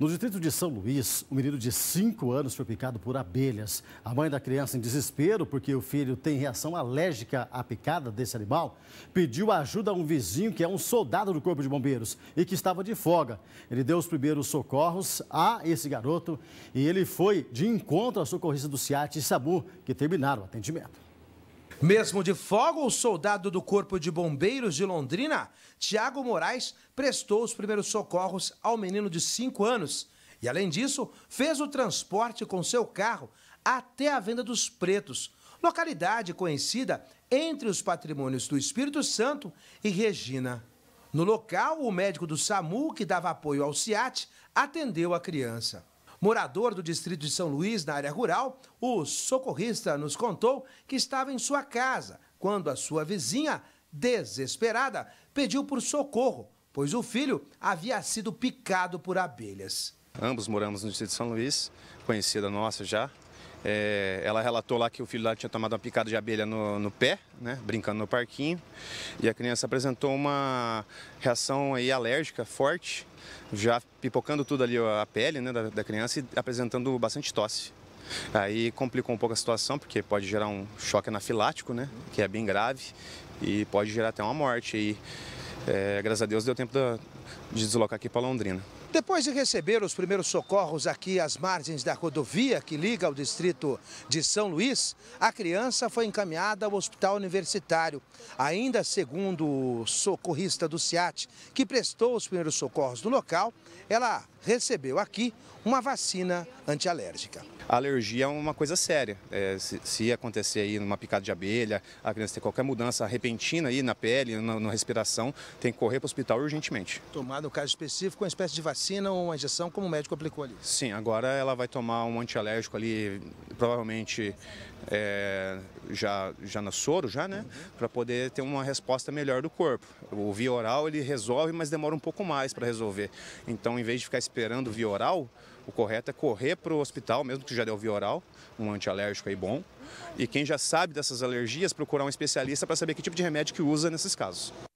No distrito de São Luís, um menino de 5 anos foi picado por abelhas. A mãe da criança, em desespero, porque o filho tem reação alérgica à picada desse animal, pediu ajuda a um vizinho que é um soldado do Corpo de Bombeiros e que estava de folga. Ele deu os primeiros socorros a esse garoto e ele foi de encontro à socorrista do SIAT e SABU, que terminaram o atendimento. Mesmo de fogo, o soldado do Corpo de Bombeiros de Londrina, Tiago Moraes, prestou os primeiros socorros ao menino de 5 anos. E, além disso, fez o transporte com seu carro até a Venda dos Pretos, localidade conhecida entre os patrimônios do Espírito Santo e Regina. No local, o médico do SAMU, que dava apoio ao CIAT, atendeu a criança. Morador do distrito de São Luís, na área rural, o socorrista nos contou que estava em sua casa quando a sua vizinha, desesperada, pediu por socorro, pois o filho havia sido picado por abelhas. Ambos moramos no distrito de São Luís, conhecida nossa já, é, ela relatou lá que o filho dela tinha tomado uma picada de abelha no, no pé, né, brincando no parquinho, e a criança apresentou uma reação aí alérgica forte, já pipocando tudo ali a pele né, da, da criança e apresentando bastante tosse. Aí complicou um pouco a situação, porque pode gerar um choque anafilático, né? Que é bem grave e pode gerar até uma morte. E é, graças a Deus deu tempo de deslocar aqui para Londrina. Depois de receber os primeiros socorros aqui às margens da rodovia que liga ao distrito de São Luís, a criança foi encaminhada ao hospital universitário. Ainda segundo o socorrista do SEAT, que prestou os primeiros socorros no local, ela recebeu aqui uma vacina antialérgica. A alergia é uma coisa séria. É, se, se, acontecer aí numa picada de abelha, a criança ter qualquer mudança repentina aí na pele, na, na respiração, tem que correr para o hospital urgentemente. Tomado o caso específico, uma espécie de vacina vacina ou uma injeção, como o médico aplicou ali? Sim, agora ela vai tomar um antialérgico ali, provavelmente é, já, já no soro, já, né? Uhum. Para poder ter uma resposta melhor do corpo. O via oral ele resolve, mas demora um pouco mais para resolver. Então, em vez de ficar esperando o via oral, o correto é correr para o hospital, mesmo que já deu via oral, um antialérgico aí bom. E quem já sabe dessas alergias, procurar um especialista para saber que tipo de remédio que usa nesses casos.